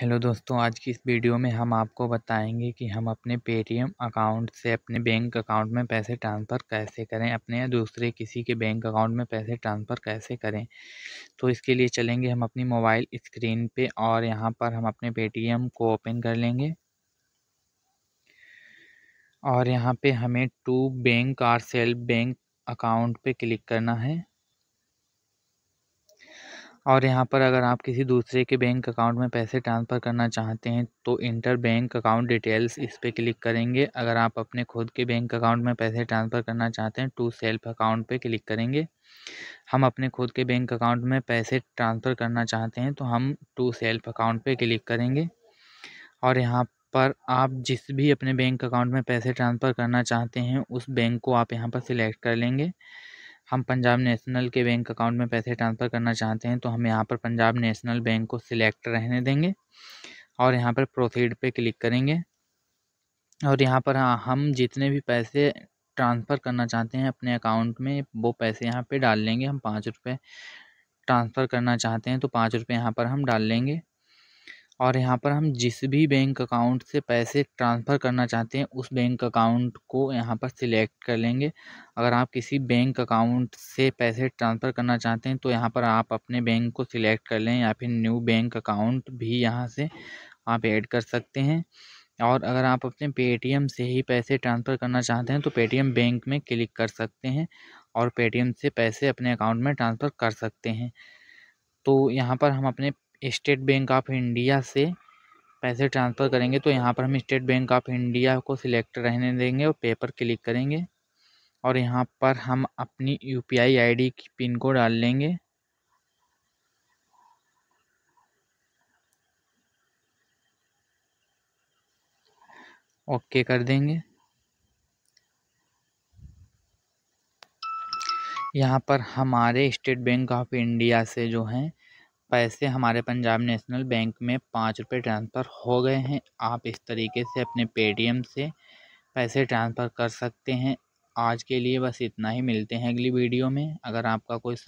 Hello दोस्तों आज की इस वीडियो में हम आपको बताएंगे कि हम अपने पेटीएम अकाउंट से अपने बैंक अकाउंट में पैसे ट्रांसफ़र कैसे करें अपने या दूसरे किसी के बैंक अकाउंट में पैसे ट्रांसफ़र कैसे करें तो इसके लिए चलेंगे हम अपनी मोबाइल स्क्रीन पे और यहाँ पर हम अपने पेटीएम को ओपन कर लेंगे और यहाँ पे हमें टू बैंक और सेल्फ बैंक अकाउंट पर क्लिक करना है और यहाँ पर अगर आप किसी दूसरे के बैंक अकाउंट में पैसे ट्रांसफ़र करना चाहते हैं तो इंटर बैंक अकाउंट डिटेल्स इस पर क्लिक करेंगे अगर आप अपने खुद के बैंक अकाउंट में पैसे ट्रांसफ़र करना चाहते हैं टू सेल्फ अकाउंट पे क्लिक करेंगे हम अपने खुद के बैंक अकाउंट में पैसे ट्रांसफ़र करना चाहते हैं तो हम टू सेल्फ अकाउंट पर क्लिक करेंगे और यहाँ पर आप जिस भी अपने बैंक अकाउंट में पैसे ट्रांसफ़र करना चाहते हैं उस बैंक को आप यहाँ पर सिलेक्ट कर लेंगे हम पंजाब नेशनल के बैंक अकाउंट में पैसे ट्रांसफ़र करना चाहते हैं तो हम यहाँ पर पंजाब नेशनल बैंक को सिलेक्ट रहने देंगे और यहाँ पर प्रोसीड पे क्लिक करेंगे और यहाँ पर हाँ हम जितने भी पैसे ट्रांसफ़र करना चाहते हैं अपने अकाउंट में वो पैसे यहाँ पे डाल लेंगे हम पाँच रुपये ट्रांसफ़र करना चाहते हैं तो पाँच रुपये यहाँ पर हम डाल लेंगे और यहाँ पर हम जिस भी बैंक अकाउंट से पैसे ट्रांसफ़र करना चाहते हैं उस बैंक अकाउंट को यहाँ पर सिलेक्ट कर लेंगे अगर आप किसी बैंक अकाउंट से पैसे ट्रांसफ़र करना चाहते हैं तो यहाँ पर आप अपने बैंक को सिलेक्ट कर लें या फिर न्यू बैंक अकाउंट भी यहाँ से आप ऐड कर सकते हैं और अगर आप अपने पेटीएम से ही पैसे ट्रांसफ़र करना चाहते हैं तो पेटीएम बैंक में क्लिक कर सकते हैं और पेटीएम से पैसे अपने अकाउंट में ट्रांसफ़र कर सकते हैं तो यहाँ पर हम अपने स्टेट बैंक ऑफ इंडिया से पैसे ट्रांसफ़र करेंगे तो अच्छा। यहाँ पर हम स्टेट बैंक ऑफ इंडिया को सिलेक्ट रहने देंगे और पेपर क्लिक करेंगे और यहाँ पर हम अपनी U P I I D की पिन को डाल लेंगे ओके कर देंगे यहाँ पर हमारे स्टेट बैंक ऑफ इंडिया से जो हैं पैसे हमारे पंजाब नेशनल बैंक में पाँच रुपये ट्रांसफ़र हो गए हैं आप इस तरीके से अपने पेटीएम से पैसे ट्रांसफ़र कर सकते हैं आज के लिए बस इतना ही मिलते हैं अगली वीडियो में अगर आपका कोई सवाल